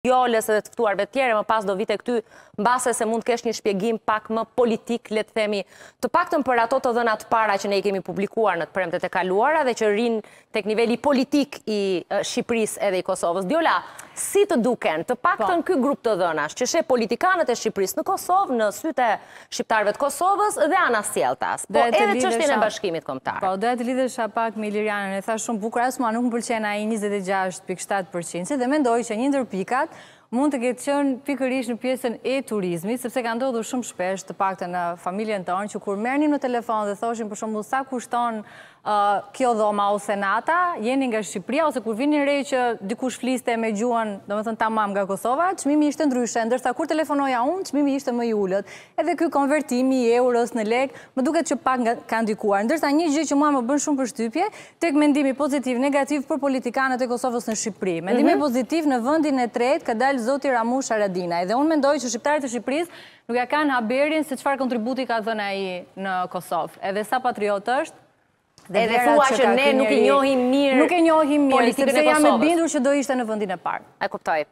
fjoles edhe të ftuarve tjere, më pas do vite këty, base se mund kesh një shpjegim pak më politik, le të themi, të pak të më për ato të dhënat para që ne i kemi publikuar në të premtet e kaluara dhe që rinë tek niveli politik i Shqipëris edhe i Kosovës. Djola, si të duken, të pak të në po. këj grup të dhënash, që shë politikanët e Shqipëris në Kosovë, në syte Shqiptarëve të Kosovës dhe Ana Sjeltas, po edhe qështin po, e bashkimit komtarë. Po, dojë të lidhë shapak me Lirianën, e thashë shumë bukra, asë mua nuk më përqena i 26.7%, dhe mendoj që një ndërpikat, mund të këtë qënë pikërish në pjesën e turizmi, sepse ka ndodhë shumë shpesh të pakte në familjen tonë, që kur mërnim në telefon dhe thoshim për shumë sa kushton uh, kjo dhoma ose nata, jeni nga Shqipria, ose kur vini në rej që dikush fliste me gjuën, do me thënë ta mam nga Kosova, qmimi ishte ndryshe, ndërsa kur telefonoja unë, qmimi ishte më i ullët, edhe kjo konvertimi i euros në lek, më duket që pak nga kanë dikuar, ndërsa një gjithë që mua më bën shumë për shtypje, tek mendimi pozitiv, negativ për politikanët e Kosovës në Shqipri, mendimi mhm. pozitiv në vëndin e tret, ka zoti Ramush Aradina. Edhe unë mendoj që shqiptarët e Shqipëris nuk ja kanë haberin se qëfar kontributi ka dhëna i në Kosovë. Edhe sa patriot është? edhe dhe thua që ne nuk e njohim mirë politikën e Kosovës. Nuk njohim mirë, sepse jam e bindur që do ishte në vëndin e parë. E kuptoj.